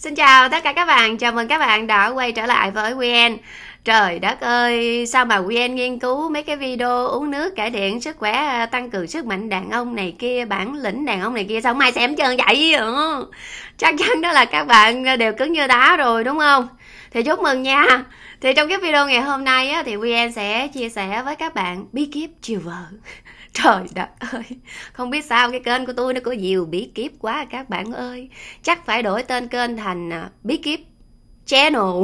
Xin chào tất cả các bạn, chào mừng các bạn đã quay trở lại với wen Trời đất ơi, sao mà wen nghiên cứu mấy cái video uống nước cải thiện sức khỏe à, tăng cường sức mạnh đàn ông này kia, bản lĩnh đàn ông này kia Sao mai xem trơn vậy ừ. Chắc chắn đó là các bạn đều cứng như đá rồi đúng không? Thì chúc mừng nha Thì trong cái video ngày hôm nay á, thì wen sẽ chia sẻ với các bạn bí kíp chiều vợ trời đất ơi không biết sao cái kênh của tôi nó có nhiều bí kíp quá à, các bạn ơi chắc phải đổi tên kênh thành à, bí kíp channel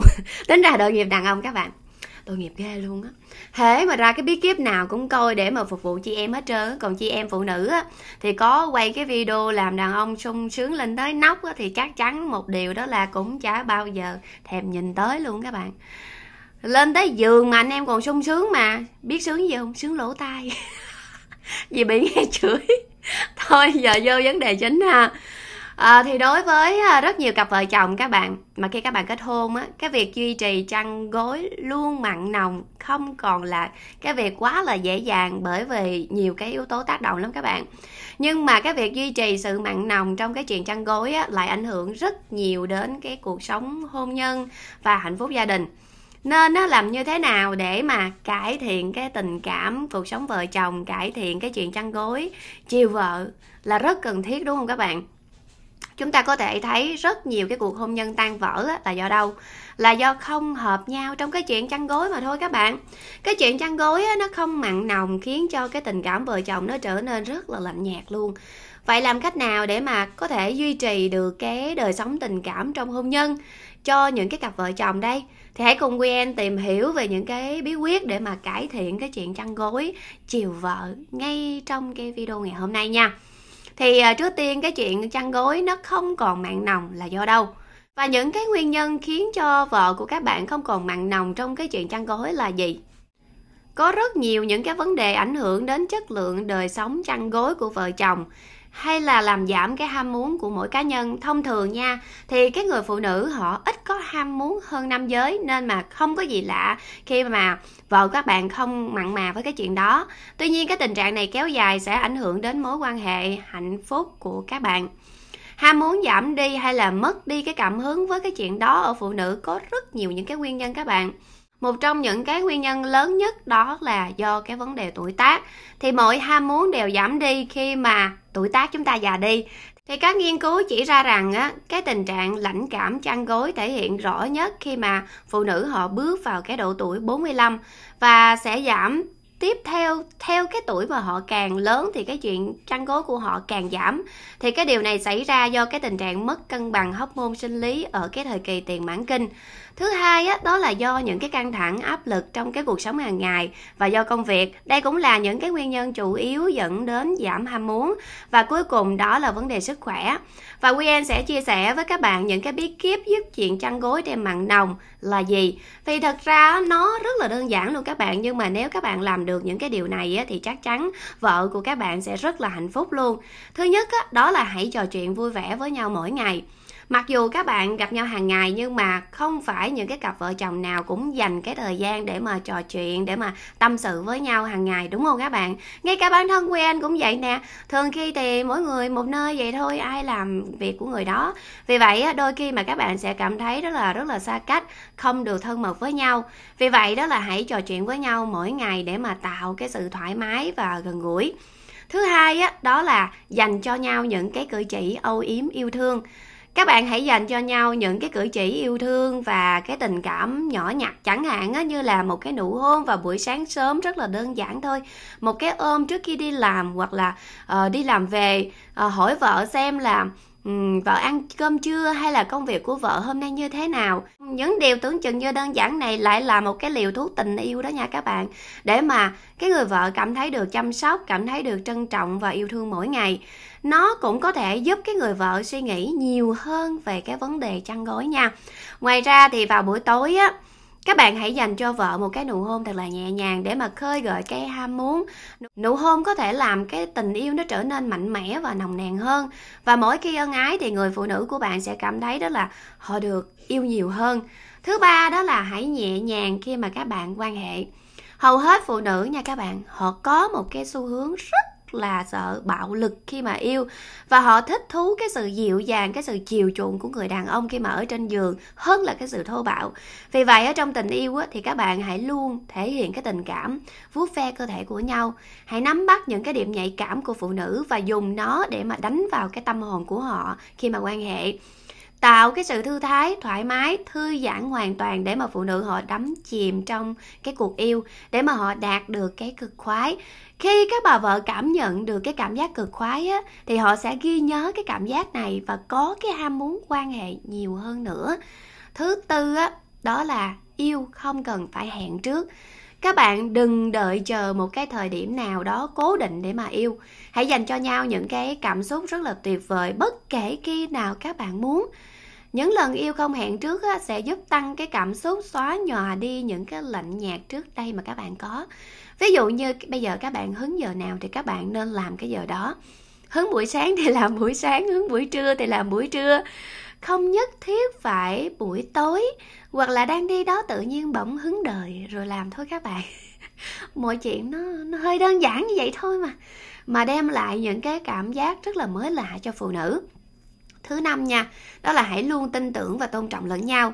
tính ra đội nghiệp đàn ông các bạn tội nghiệp ghê luôn á thế mà ra cái bí kíp nào cũng coi để mà phục vụ chị em hết trơn còn chị em phụ nữ á thì có quay cái video làm đàn ông sung sướng lên tới nóc á thì chắc chắn một điều đó là cũng chả bao giờ thèm nhìn tới luôn các bạn lên tới giường mà anh em còn sung sướng mà biết sướng gì không sướng lỗ tai vì bị nghe chửi thôi giờ vô vấn đề chính ha à, thì đối với à, rất nhiều cặp vợ chồng các bạn mà khi các bạn kết hôn á cái việc duy trì chăn gối luôn mặn nồng không còn là cái việc quá là dễ dàng bởi vì nhiều cái yếu tố tác động lắm các bạn nhưng mà cái việc duy trì sự mặn nồng trong cái chuyện chăn gối á, lại ảnh hưởng rất nhiều đến cái cuộc sống hôn nhân và hạnh phúc gia đình nên nó làm như thế nào để mà cải thiện cái tình cảm cuộc sống vợ chồng cải thiện cái chuyện chăn gối chiều vợ là rất cần thiết đúng không các bạn chúng ta có thể thấy rất nhiều cái cuộc hôn nhân tan vỡ là do đâu là do không hợp nhau trong cái chuyện chăn gối mà thôi các bạn cái chuyện chăn gối nó không mặn nồng khiến cho cái tình cảm vợ chồng nó trở nên rất là lạnh nhạt luôn vậy làm cách nào để mà có thể duy trì được cái đời sống tình cảm trong hôn nhân cho những cái cặp vợ chồng đây thì hãy cùng quen tìm hiểu về những cái bí quyết để mà cải thiện cái chuyện chăn gối chiều vợ ngay trong cái video ngày hôm nay nha thì ờ, trước tiên cái chuyện chăn gối nó không còn mặn nồng là do đâu và những cái nguyên nhân khiến cho vợ của các bạn không còn mặn nồng trong cái chuyện chăn gối là gì có rất nhiều những cái vấn đề ảnh hưởng đến chất lượng đời sống chăn gối của vợ chồng hay là làm giảm cái ham muốn của mỗi cá nhân thông thường nha thì cái người phụ nữ họ ít có ham muốn hơn nam giới nên mà không có gì lạ khi mà vợ các bạn không mặn mà với cái chuyện đó tuy nhiên cái tình trạng này kéo dài sẽ ảnh hưởng đến mối quan hệ hạnh phúc của các bạn ham muốn giảm đi hay là mất đi cái cảm hứng với cái chuyện đó ở phụ nữ có rất nhiều những cái nguyên nhân các bạn một trong những cái nguyên nhân lớn nhất đó là do cái vấn đề tuổi tác thì mọi ham muốn đều giảm đi khi mà tuổi tác chúng ta già đi thì các nghiên cứu chỉ ra rằng á, cái tình trạng lãnh cảm chăn gối thể hiện rõ nhất khi mà phụ nữ họ bước vào cái độ tuổi 45 và sẽ giảm tiếp theo theo cái tuổi mà họ càng lớn thì cái chuyện trăn gối của họ càng giảm thì cái điều này xảy ra do cái tình trạng mất cân bằng hóc môn sinh lý ở cái thời kỳ tiền mãn kinh thứ hai á, đó là do những cái căng thẳng áp lực trong cái cuộc sống hàng ngày và do công việc đây cũng là những cái nguyên nhân chủ yếu dẫn đến giảm ham muốn và cuối cùng đó là vấn đề sức khỏe và Quyên sẽ chia sẻ với các bạn những cái bí kíp giúp chuyện chăn gối đem mặn nồng là gì vì thật ra nó rất là đơn giản luôn các bạn nhưng mà nếu các bạn làm được những cái điều này thì chắc chắn vợ của các bạn sẽ rất là hạnh phúc luôn thứ nhất đó là hãy trò chuyện vui vẻ với nhau mỗi ngày mặc dù các bạn gặp nhau hàng ngày nhưng mà không phải những cái cặp vợ chồng nào cũng dành cái thời gian để mà trò chuyện để mà tâm sự với nhau hàng ngày đúng không các bạn ngay cả bản thân quen cũng vậy nè thường khi thì mỗi người một nơi vậy thôi ai làm việc của người đó vì vậy đôi khi mà các bạn sẽ cảm thấy rất là rất là xa cách không được thân mật với nhau vì vậy đó là hãy trò chuyện với nhau mỗi ngày để mà tạo cái sự thoải mái và gần gũi thứ hai đó là dành cho nhau những cái cử chỉ âu yếm yêu thương các bạn hãy dành cho nhau những cái cử chỉ yêu thương và cái tình cảm nhỏ nhặt chẳng hạn á, như là một cái nụ hôn vào buổi sáng sớm rất là đơn giản thôi một cái ôm trước khi đi làm hoặc là uh, đi làm về uh, hỏi vợ xem là Ừ, vợ ăn cơm chưa hay là công việc của vợ hôm nay như thế nào những điều tưởng chừng như đơn giản này lại là một cái liều thuốc tình yêu đó nha các bạn để mà cái người vợ cảm thấy được chăm sóc cảm thấy được trân trọng và yêu thương mỗi ngày nó cũng có thể giúp cái người vợ suy nghĩ nhiều hơn về cái vấn đề chăn gối nha ngoài ra thì vào buổi tối á các bạn hãy dành cho vợ một cái nụ hôn thật là nhẹ nhàng để mà khơi gợi cái ham muốn. Nụ hôn có thể làm cái tình yêu nó trở nên mạnh mẽ và nồng nàn hơn. Và mỗi khi ân ái thì người phụ nữ của bạn sẽ cảm thấy đó là họ được yêu nhiều hơn. Thứ ba đó là hãy nhẹ nhàng khi mà các bạn quan hệ hầu hết phụ nữ nha các bạn họ có một cái xu hướng rất là sợ bạo lực khi mà yêu và họ thích thú cái sự dịu dàng cái sự chiều chuộng của người đàn ông khi mà ở trên giường hơn là cái sự thô bạo vì vậy ở trong tình yêu thì các bạn hãy luôn thể hiện cái tình cảm vuốt ve cơ thể của nhau hãy nắm bắt những cái điểm nhạy cảm của phụ nữ và dùng nó để mà đánh vào cái tâm hồn của họ khi mà quan hệ tạo cái sự thư thái thoải mái thư giãn hoàn toàn để mà phụ nữ họ đắm chìm trong cái cuộc yêu để mà họ đạt được cái cực khoái khi các bà vợ cảm nhận được cái cảm giác cực khoái á, thì họ sẽ ghi nhớ cái cảm giác này và có cái ham muốn quan hệ nhiều hơn nữa thứ tư á, đó là yêu không cần phải hẹn trước các bạn đừng đợi chờ một cái thời điểm nào đó cố định để mà yêu hãy dành cho nhau những cái cảm xúc rất là tuyệt vời bất kể khi nào các bạn muốn những lần yêu không hẹn trước sẽ giúp tăng cái cảm xúc xóa nhòa đi những cái lệnh nhạc trước đây mà các bạn có ví dụ như bây giờ các bạn hứng giờ nào thì các bạn nên làm cái giờ đó hứng buổi sáng thì làm buổi sáng hứng buổi trưa thì làm buổi trưa không nhất thiết phải buổi tối hoặc là đang đi đó tự nhiên bỗng hứng đời rồi làm thôi các bạn mọi chuyện nó nó hơi đơn giản như vậy thôi mà mà đem lại những cái cảm giác rất là mới lạ cho phụ nữ thứ năm nha đó là hãy luôn tin tưởng và tôn trọng lẫn nhau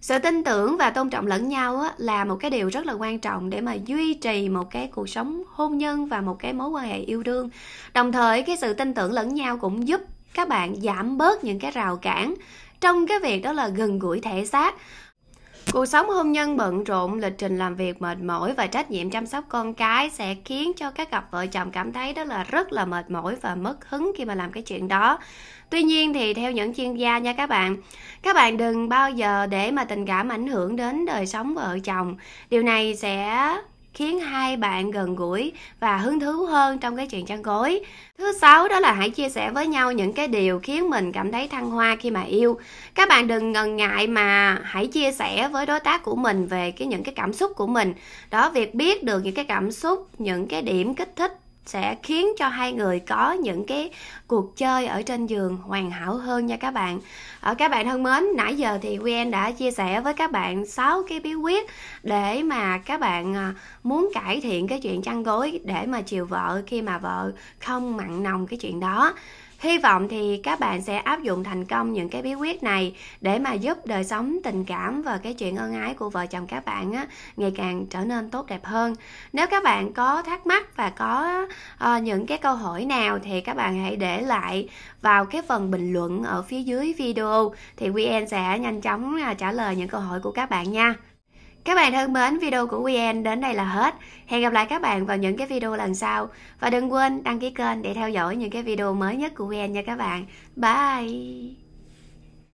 sự tin tưởng và tôn trọng lẫn nhau là một cái điều rất là quan trọng để mà duy trì một cái cuộc sống hôn nhân và một cái mối quan hệ yêu đương đồng thời cái sự tin tưởng lẫn nhau cũng giúp các bạn giảm bớt những cái rào cản trong cái việc đó là gần gũi thể xác Cuộc sống hôn nhân bận rộn, lịch trình làm việc mệt mỏi và trách nhiệm chăm sóc con cái sẽ khiến cho các cặp vợ chồng cảm thấy đó là rất là mệt mỏi và mất hứng khi mà làm cái chuyện đó. Tuy nhiên thì theo những chuyên gia nha các bạn, các bạn đừng bao giờ để mà tình cảm ảnh hưởng đến đời sống vợ chồng. Điều này sẽ khiến hai bạn gần gũi và hứng thú hơn trong cái chuyện chăn gối thứ sáu đó là hãy chia sẻ với nhau những cái điều khiến mình cảm thấy thăng hoa khi mà yêu các bạn đừng ngần ngại mà hãy chia sẻ với đối tác của mình về cái những cái cảm xúc của mình đó việc biết được những cái cảm xúc những cái điểm kích thích sẽ khiến cho hai người có những cái cuộc chơi ở trên giường hoàn hảo hơn nha các bạn. Ở ờ, các bạn thân mến, nãy giờ thì Quen đã chia sẻ với các bạn 6 cái bí quyết để mà các bạn ờ, muốn cải thiện cái chuyện chăn gối để mà chiều vợ khi mà vợ không mặn nồng cái chuyện đó. Hy vọng thì các bạn sẽ áp dụng thành công những cái bí quyết này để mà giúp đời sống tình cảm và cái chuyện ân ái của vợ chồng các bạn á, ngày càng trở nên tốt đẹp hơn. Nếu các bạn có thắc mắc và có uh, những cái câu hỏi nào thì các bạn hãy để lại vào cái phần bình luận ở phía dưới video thì Quyên sẽ nhanh chóng à, trả lời những câu hỏi của các bạn nha. Các bạn thân mến, video của WeN đến đây là hết. Hẹn gặp lại các bạn vào những cái video lần sau. Và đừng quên đăng ký kênh để theo dõi những cái video mới nhất của WeN nha các bạn. Bye!